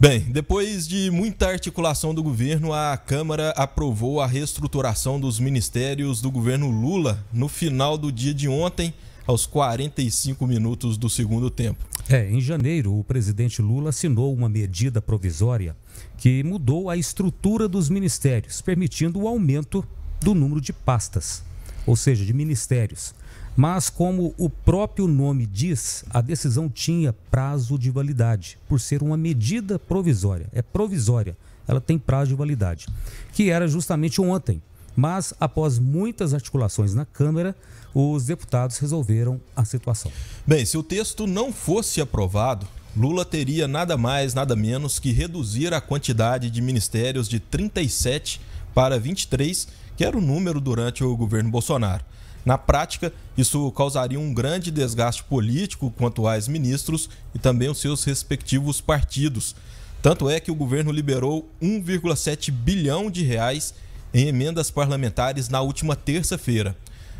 Bem, depois de muita articulação do governo, a Câmara aprovou a reestruturação dos ministérios do governo Lula no final do dia de ontem, aos 45 minutos do segundo tempo. É, em janeiro, o presidente Lula assinou uma medida provisória que mudou a estrutura dos ministérios, permitindo o aumento do número de pastas, ou seja, de ministérios, mas, como o próprio nome diz, a decisão tinha prazo de validade, por ser uma medida provisória. É provisória, ela tem prazo de validade, que era justamente ontem. Mas, após muitas articulações na Câmara, os deputados resolveram a situação. Bem, se o texto não fosse aprovado, Lula teria nada mais, nada menos que reduzir a quantidade de ministérios de 37 para 23, que era o número durante o governo Bolsonaro. Na prática, isso causaria um grande desgaste político quanto aos ministros e também os seus respectivos partidos. Tanto é que o governo liberou 1,7 bilhão de reais em emendas parlamentares na última terça-feira.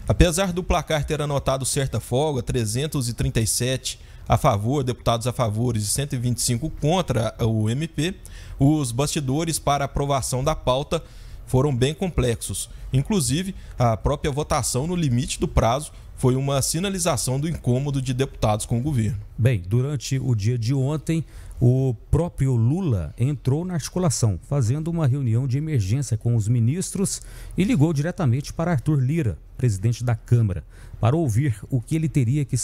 Apesar do placar ter anotado certa folga, 337 a favor, deputados a favor e 125 contra o MP, os bastidores para aprovação da pauta foram bem complexos. Inclusive, a própria votação no limite do prazo foi uma sinalização do incômodo de deputados com o governo. Bem, durante o dia de ontem, o próprio Lula entrou na articulação, fazendo uma reunião de emergência com os ministros e ligou diretamente para Arthur Lira, presidente da Câmara, para ouvir o que ele teria que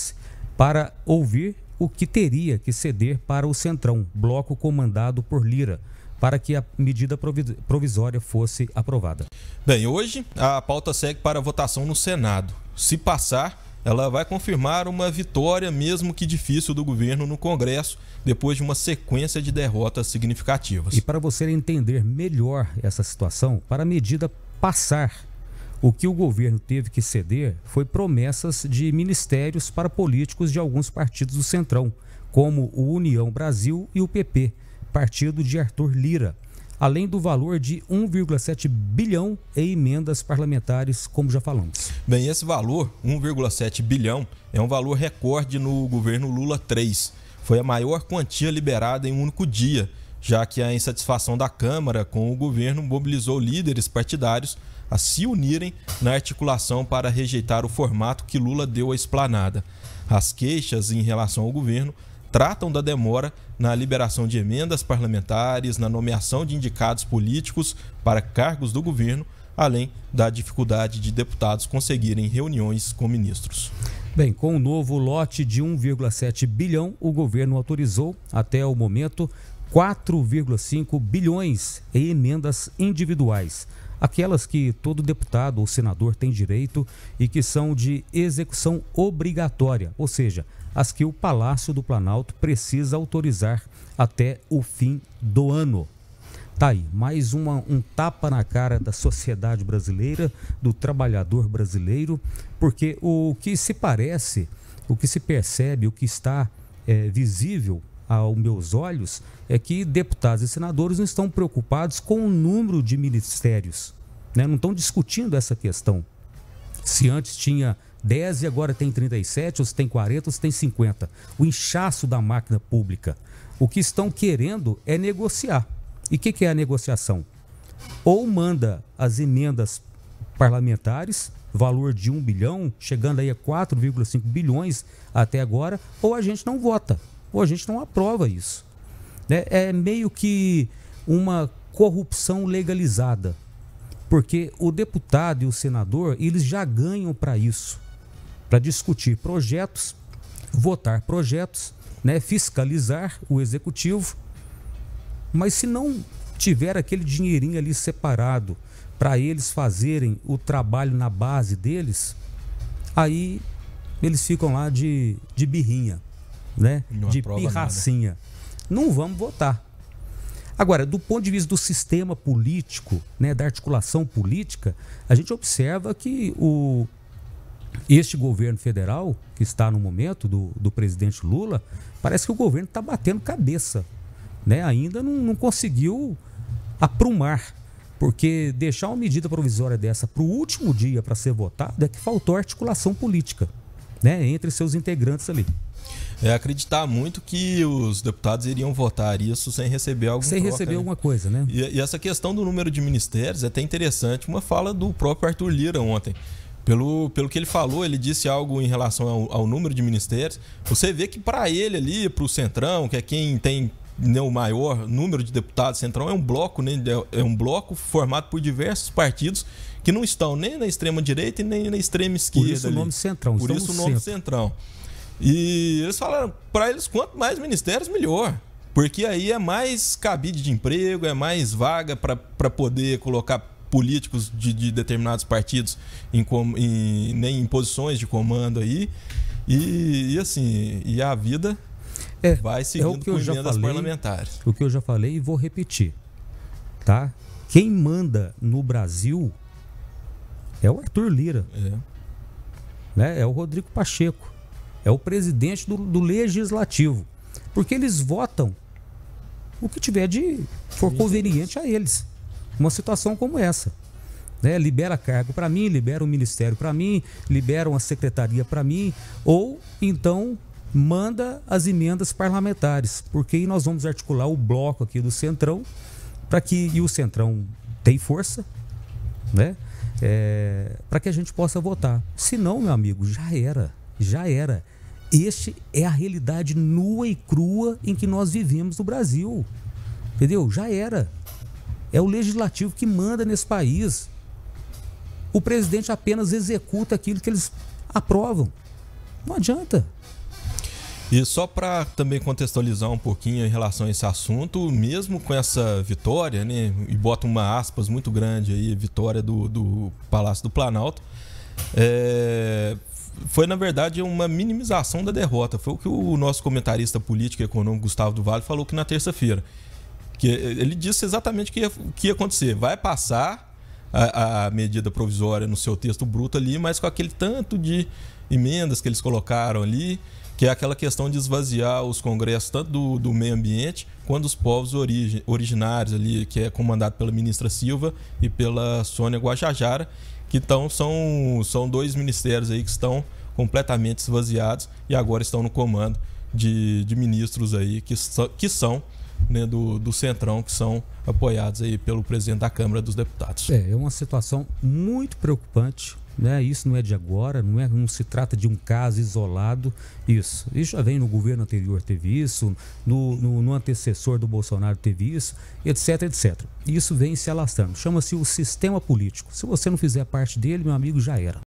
para ouvir o que teria que ceder para o Centrão, bloco comandado por Lira para que a medida provisória fosse aprovada. Bem, hoje a pauta segue para votação no Senado. Se passar, ela vai confirmar uma vitória, mesmo que difícil, do governo no Congresso, depois de uma sequência de derrotas significativas. E para você entender melhor essa situação, para a medida passar, o que o governo teve que ceder foi promessas de ministérios para políticos de alguns partidos do Centrão, como o União Brasil e o PP partido de Arthur Lira, além do valor de 1,7 bilhão em emendas parlamentares, como já falamos. Bem, esse valor, 1,7 bilhão, é um valor recorde no governo Lula 3. Foi a maior quantia liberada em um único dia, já que a insatisfação da Câmara com o governo mobilizou líderes partidários a se unirem na articulação para rejeitar o formato que Lula deu à esplanada. As queixas em relação ao governo tratam da demora na liberação de emendas parlamentares, na nomeação de indicados políticos para cargos do governo, além da dificuldade de deputados conseguirem reuniões com ministros. Bem, com o um novo lote de 1,7 bilhão, o governo autorizou, até o momento, 4,5 bilhões em emendas individuais aquelas que todo deputado ou senador tem direito e que são de execução obrigatória, ou seja, as que o Palácio do Planalto precisa autorizar até o fim do ano. Tá aí, mais uma, um tapa na cara da sociedade brasileira, do trabalhador brasileiro, porque o que se parece, o que se percebe, o que está é, visível aos meus olhos é que deputados e senadores não estão preocupados com o número de ministérios, né? não estão discutindo essa questão. Se antes tinha 10 e agora tem 37, ou se tem 40, ou se tem 50. O inchaço da máquina pública. O que estão querendo é negociar. E o que, que é a negociação? Ou manda as emendas parlamentares, valor de 1 bilhão, chegando aí a 4,5 bilhões até agora, ou a gente não vota. Ou a gente não aprova isso. Né? É meio que uma corrupção legalizada. Porque o deputado e o senador, eles já ganham para isso. Para discutir projetos, votar projetos, né? fiscalizar o executivo. Mas se não tiver aquele dinheirinho ali separado para eles fazerem o trabalho na base deles, aí eles ficam lá de, de birrinha né? de pirracinha. Nada. Não vamos votar. Agora, do ponto de vista do sistema político, né, da articulação política, a gente observa que o, este governo federal, que está no momento do, do presidente Lula, parece que o governo está batendo cabeça. Né? Ainda não, não conseguiu aprumar. Porque deixar uma medida provisória dessa para o último dia para ser votada é que faltou articulação política né, entre seus integrantes ali. É acreditar muito que os deputados iriam votar isso sem receber alguma Sem troca, receber né? alguma coisa, né? E, e essa questão do número de ministérios é até interessante. Uma fala do próprio Arthur Lira ontem. Pelo, pelo que ele falou, ele disse algo em relação ao, ao número de ministérios. Você vê que para ele ali, para o Centrão, que é quem tem né, o maior número de deputados, central é um bloco, né, é um bloco formado por diversos partidos que não estão nem na extrema direita e nem na extrema esquerda. Por isso ali. o nome central Por isso o nome centro. E eles falaram, para eles, quanto mais ministérios, melhor. Porque aí é mais cabide de emprego, é mais vaga para poder colocar políticos de, de determinados partidos em, em, em posições de comando aí. E, e, assim, e a vida é, vai seguindo é o que eu já falei, parlamentares. O que eu já falei e vou repetir. Tá? Quem manda no Brasil é o Arthur Lira. É. Né? É o Rodrigo Pacheco. É o presidente do, do legislativo. Porque eles votam o que tiver de for conveniente a eles. Uma situação como essa. Né? Libera cargo para mim, libera o um ministério para mim, libera uma secretaria para mim, ou então manda as emendas parlamentares, porque aí nós vamos articular o bloco aqui do Centrão, para que e o Centrão tem força, né? É, para que a gente possa votar. Se não, meu amigo, já era, já era. Este é a realidade nua e crua em que nós vivemos no Brasil. Entendeu? Já era. É o legislativo que manda nesse país. O presidente apenas executa aquilo que eles aprovam. Não adianta. E só para também contextualizar um pouquinho em relação a esse assunto, mesmo com essa vitória, né, e bota uma aspas muito grande aí, vitória do, do Palácio do Planalto, é, foi na verdade uma minimização da derrota. Foi o que o nosso comentarista político e econômico Gustavo do Vale falou que na terça-feira. Que ele disse exatamente o que, que ia acontecer. Vai passar a, a, medida provisória no seu texto bruto ali, mas com aquele tanto de emendas que eles colocaram ali, que é aquela questão de esvaziar os congressos tanto do, do meio ambiente quanto dos povos origi originários ali, que é comandado pela ministra Silva e pela Sônia Guajajara, que então são, são dois ministérios aí que estão completamente esvaziados e agora estão no comando de, de ministros aí que, so, que são né, do, do Centrão, que são apoiados aí pelo presidente da Câmara dos Deputados. É, é uma situação muito preocupante, né? Isso não é de agora, não, é, não se trata de um caso isolado. Isso. Isso já vem no governo anterior, teve isso, no, no, no antecessor do Bolsonaro teve isso, etc, etc. Isso vem se alastrando. Chama-se o sistema político. Se você não fizer parte dele, meu amigo, já era.